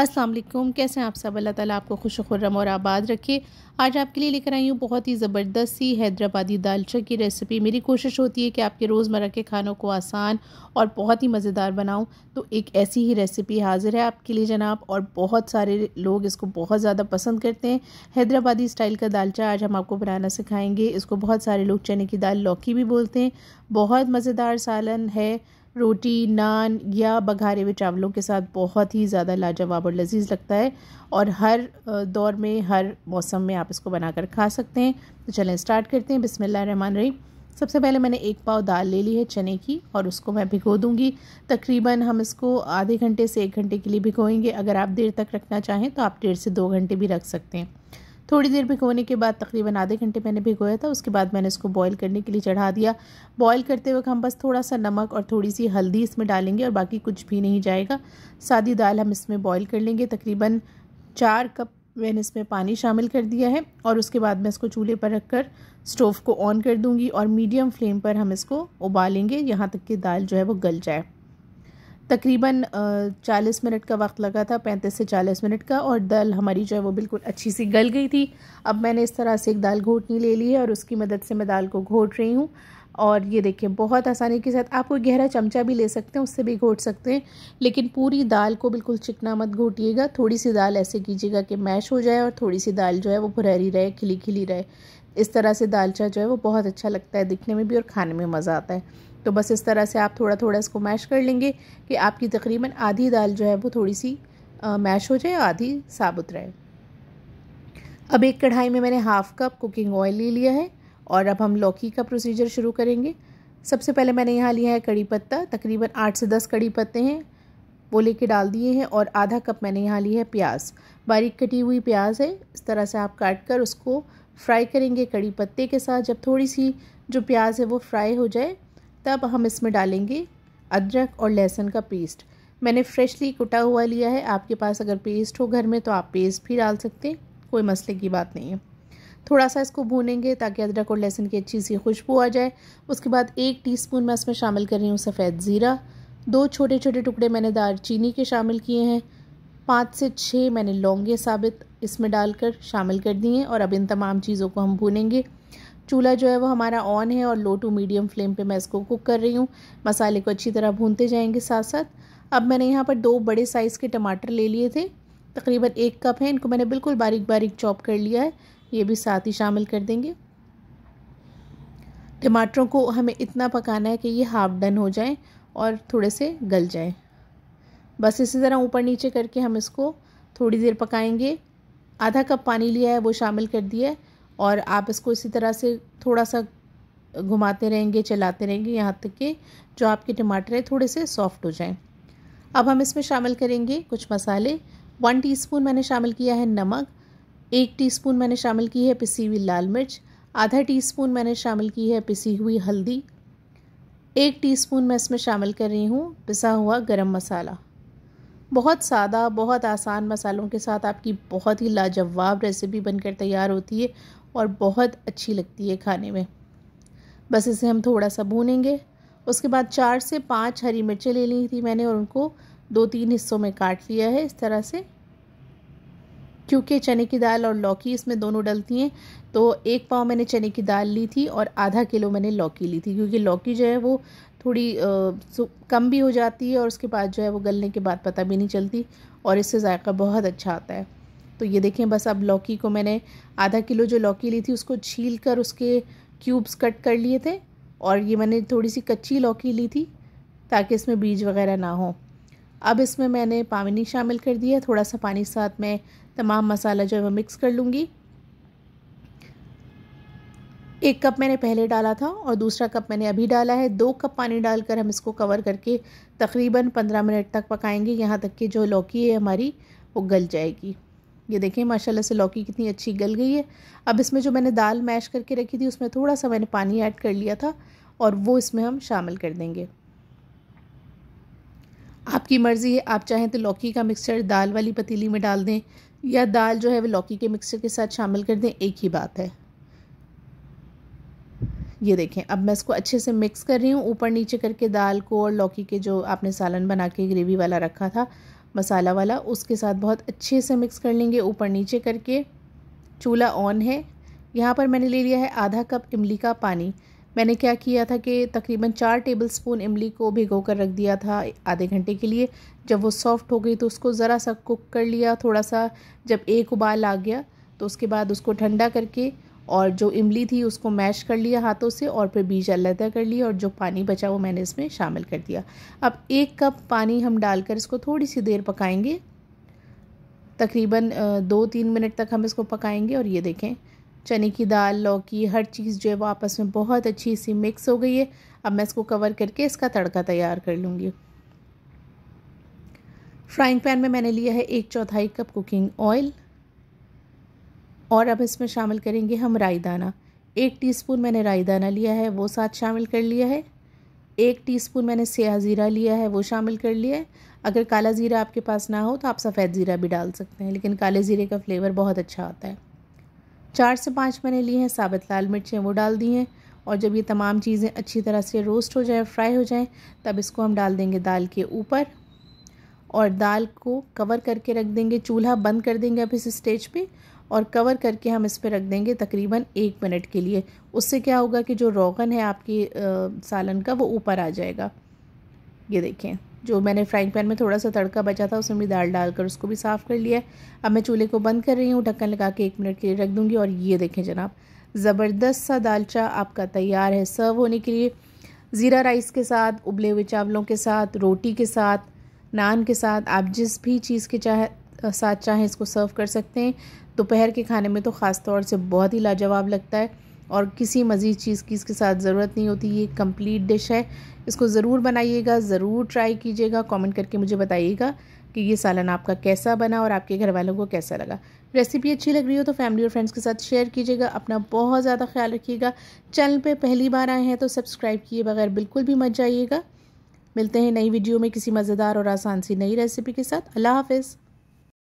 अस्सलाम वालेकुम कैसे हैं आप सब अल्लाह ताला आपको खुश खुर्रम और आबाद रखे आज आपके लिए लेकर आई हूँ बहुत ही ज़बरदस्त सी हैदराबादी दालचा की रेसिपी मेरी कोशिश होती है कि आपके रोज़मर्रा के खानों को आसान और बहुत ही मज़ेदार बनाऊँ तो एक ऐसी ही रेसिपी हाज़िर है आपके लिए जनाब और बहुत सारे लोग इसको बहुत ज़्यादा पसंद करते हैं हैदराबादी स्टाइल का दालचा आज हम आपको बनाना सिखाएँगे इसको बहुत सारे लोग चने की दाल लौकी भी बोलते हैं बहुत मज़ेदार सालन है रोटी नान या बघारे हुए चावलों के साथ बहुत ही ज़्यादा लाजवाब और लजीज लगता है और हर दौर में हर मौसम में आप इसको बनाकर खा सकते हैं तो चलें स्टार्ट करते हैं बिसमिल्ल रहमान रही सबसे पहले मैंने एक पाव दाल ले ली है चने की और उसको मैं भिगो दूंगी तकरीबन हम इसको आधे घंटे से एक घंटे के लिए भिगोएंगे अगर आप देर तक रखना चाहें तो आप डेढ़ से दो घंटे भी रख सकते हैं थोड़ी देर भिगोने के बाद तकरीबन आधे घंटे मैंने भिगोया था उसके बाद मैंने इसको बॉईल करने के लिए चढ़ा दिया बॉईल करते वक्त हम बस थोड़ा सा नमक और थोड़ी सी हल्दी इसमें डालेंगे और बाकी कुछ भी नहीं जाएगा सादी दाल हम इसमें बॉयल कर लेंगे तकरीबन चार कप मैंने इसमें पानी शामिल कर दिया है और उसके बाद मैं इसको चूल्हे पर रखकर स्टोव को ऑन कर दूंगी और मीडियम फ्लेम पर हम इसको उबालेंगे यहाँ तक कि दाल जो है वो गल जाए तकरीबन चालीस मिनट का वक्त लगा था पैंतीस से चालीस मिनट का और दाल हमारी जो है वो बिल्कुल अच्छी सी गल गई थी अब मैंने इस तरह से एक दाल घोटनी ले ली है और उसकी मदद से मैं दाल को घोट रही हूँ और ये देखिए बहुत आसानी के साथ आप कोई गहरा चमचा भी ले सकते हैं उससे भी घोट सकते हैं लेकिन पूरी दाल को बिल्कुल चिकना मत घोटिएगा थोड़ी सी दाल ऐसे कीजिएगा कि मैश हो जाए और थोड़ी सी दाल जो है वो भुरहरी रहे खिली खिली रहे इस तरह से दालचा जो है वो बहुत अच्छा लगता है दिखने में भी और खाने में मज़ा आता है तो बस इस तरह से आप थोड़ा थोड़ा इसको मैश कर लेंगे कि आपकी तकरीबन आधी दाल जो है वो थोड़ी सी मैश हो जाए आधी साबुत रहे अब एक कढ़ाई में मैंने हाफ़ कप कुकिंग ऑयल ले लिया है और अब हम लौकी का प्रोसीजर शुरू करेंगे सबसे पहले मैंने यहाँ लिया है कड़ी पत्ता तकरीबन आठ से दस कड़ी पत्ते हैं वो लेके डाल दिए हैं और आधा कप मैंने यहाँ ली है प्याज बारीक कटी हुई प्याज है इस तरह से आप काट कर उसको फ्राई करेंगे कड़ी पत्ते के साथ जब थोड़ी सी जो प्याज है वो फ्राई हो जाए तब हम इसमें डालेंगे अदरक और लहसुन का पेस्ट मैंने फ्रेशली कुटा हुआ लिया है आपके पास अगर पेस्ट हो घर में तो आप पेस्ट भी डाल सकते हैं कोई मसले की बात नहीं है थोड़ा सा इसको भूनेंगे ताकि अदरक और लहसुन की अच्छी सी खुशबू आ जाए उसके बाद एक टीस्पून मैं इसमें शामिल कर रही हूँ सफ़ेद ज़ीरा दो छोटे छोटे टुकड़े मैंने दार चीनी के शामिल किए हैं पाँच से छः मैंने लौंगे साबित इसमें डालकर शामिल कर दिए और अब इन तमाम चीज़ों को हम भूनेंगे चूल्हा जो है वो हमारा ऑन है और लो टू मीडियम फ्लेम पे मैं इसको कुक कर रही हूँ मसाले को अच्छी तरह भूनते जाएंगे साथ साथ अब मैंने यहाँ पर दो बड़े साइज़ के टमाटर ले लिए थे तकरीबन एक कप है इनको मैंने बिल्कुल बारीक बारीक चॉप कर लिया है ये भी साथ ही शामिल कर देंगे टमाटरों को हमें इतना पकाना है कि ये हाफ डन हो जाए और थोड़े से गल जाए बस इसी तरह ऊपर नीचे करके हम इसको थोड़ी देर पकाएंगे आधा कप पानी लिया है वो शामिल कर दिया है और आप इसको इसी तरह से थोड़ा सा घुमाते रहेंगे चलाते रहेंगे यहाँ तक कि जो आपके टमाटर हैं थोड़े से सॉफ्ट हो जाएं अब हम इसमें शामिल करेंगे कुछ मसाले वन टीस्पून मैंने शामिल किया है नमक एक टीस्पून मैंने शामिल की है पिसी हुई लाल मिर्च आधा टीस्पून मैंने शामिल की है पिसी हुई हल्दी एक टीस्पून मैं इसमें शामिल कर रही हूँ पिसा हुआ गर्म मसाला बहुत सादा बहुत आसान मसालों के साथ आपकी बहुत ही लाजवाब रेसिपी बनकर तैयार होती है और बहुत अच्छी लगती है खाने में बस इसे हम थोड़ा सा भूनेंगे उसके बाद चार से पाँच हरी मिर्चें ले ली थी मैंने और उनको दो तीन हिस्सों में काट लिया है इस तरह से क्योंकि चने की दाल और लौकी इसमें दोनों डलती हैं तो एक पाव मैंने चने की दाल ली थी और आधा किलो मैंने लौकी ली थी क्योंकि लौकी जो है वो थोड़ी आ, कम भी हो जाती है और उसके बाद जो है वो गलने के बाद पता भी नहीं चलती और इससे जायका बहुत अच्छा आता है तो ये देखें बस अब लौकी को मैंने आधा किलो जो लौकी ली थी उसको छील कर उसके क्यूब्स कट कर लिए थे और ये मैंने थोड़ी सी कच्ची लौकी ली थी ताकि इसमें बीज वगैरह ना हो अब इसमें मैंने पानी शामिल कर दिया थोड़ा सा पानी साथ में तमाम मसाला जो है वह मिक्स कर लूँगी एक कप मैंने पहले डाला था और दूसरा कप मैंने अभी डाला है दो कप पानी डालकर हम इसको कवर करके तकरीबन पंद्रह मिनट तक पकाएंगे यहाँ तक कि जो लौकी है हमारी वो गल जाएगी ये देखें माशाल्लाह से लौकी कितनी अच्छी गल गई है अब इसमें जो मैंने दाल मैश करके रखी थी उसमें थोड़ा सा मैंने पानी ऐड कर लिया था और वो इसमें हम शामिल कर देंगे आपकी मर्ज़ी है आप चाहें तो लौकी का मिक्सचर दाल वाली पतीली में डाल दें या दाल जो है वो लौकी के मिक्सचर के साथ शामिल कर दें एक ही बात है ये देखें अब मैं इसको अच्छे से मिक्स कर रही हूँ ऊपर नीचे करके दाल को और लौकी के जो आपने सालन बना के ग्रेवी वाला रखा था मसाला वाला उसके साथ बहुत अच्छे से मिक्स कर लेंगे ऊपर नीचे करके चूल्हा ऑन है यहाँ पर मैंने ले लिया है आधा कप इमली का पानी मैंने क्या किया था कि तकरीबन चार टेबल स्पून इमली को भिगो कर रख दिया था आधे घंटे के लिए जब वो सॉफ़्ट हो गई तो उसको ज़रा सा कुक कर लिया थोड़ा सा जब एक उबाल आ गया तो उसके बाद उसको ठंडा करके और जो इमली थी उसको मैश कर लिया हाथों से और फिर बीज अलग कर लिया और जो पानी बचा वो मैंने इसमें शामिल कर दिया अब एक कप पानी हम डालकर इसको थोड़ी सी देर पकाएंगे तकरीबन दो तीन मिनट तक हम इसको पकाएंगे और ये देखें चने की दाल लौकी हर चीज़ जो है वो आपस में बहुत अच्छी सी मिक्स हो गई है अब मैं इसको कवर करके इसका तड़का तैयार कर लूँगी फ्राइंग पैन में मैंने लिया है एक चौथाई कप कुकिंग ऑयल और अब इसमें शामिल करेंगे हम राई दाना एक स्पून मैंने राई दाना लिया है वो साथ शामिल कर लिया है एक टीस्पून मैंने सिया ज़ीरा लिया है वो शामिल कर लिया है अगर काला ज़ीरा आपके पास ना हो तो आप सफ़ेद ज़ीरा भी डाल सकते हैं लेकिन काले ज़ीरे का फ्लेवर बहुत अच्छा आता है चार से पाँच मैंने लिए हैं साबित लाल मिर्चें वो डाल दी हैं और जब ये तमाम चीज़ें अच्छी तरह से रोस्ट हो जाए फ्राई हो जाएँ तब इसको हम डाल देंगे दाल के ऊपर और दाल को कवर करके रख देंगे चूल्हा बंद कर देंगे अब इस स्टेज पर और कवर करके हम इस पर रख देंगे तकरीबन एक मिनट के लिए उससे क्या होगा कि जो रोगन है आपकी आ, सालन का वो ऊपर आ जाएगा ये देखें जो मैंने फ्राइंग पैन में थोड़ा सा तड़का बचा था उसमें भी दाल डालकर उसको भी साफ़ कर लिया अब मैं चूल्हे को बंद कर रही हूँ ढक्कन लगा के एक मिनट के लिए रख दूँगी और ये देखें जनाब ज़बरदस्त सा दालचा आपका तैयार है सर्व होने के लिए ज़ीरा राइस के साथ उबले हुए चावलों के साथ रोटी के साथ नान के साथ आप जिस भी चीज़ के चाहे साथ चाहें इसको सर्व कर सकते हैं दोपहर के खाने में तो ख़ास तौर से बहुत ही लाजवाब लगता है और किसी मज़ीद चीज़ की इसके साथ ज़रूरत नहीं होती ये कंप्लीट डिश है इसको ज़रूर बनाइएगा ज़रूर ट्राई कीजिएगा कमेंट करके मुझे बताइएगा कि ये सालन आपका कैसा बना और आपके घर वालों को कैसा लगा रेसिपी अच्छी लग रही हो तो फैमिली और फ्रेंड्स के साथ शेयर कीजिएगा अपना बहुत ज़्यादा ख्याल रखिएगा चैनल पर पहली बार आए हैं तो सब्सक्राइब किए बगैर बिल्कुल भी मत जाइएगा मिलते हैं नई वीडियो में किसी मज़ेदार और आसान सी नई रेसिपी के साथ अल्लाह हाफिज़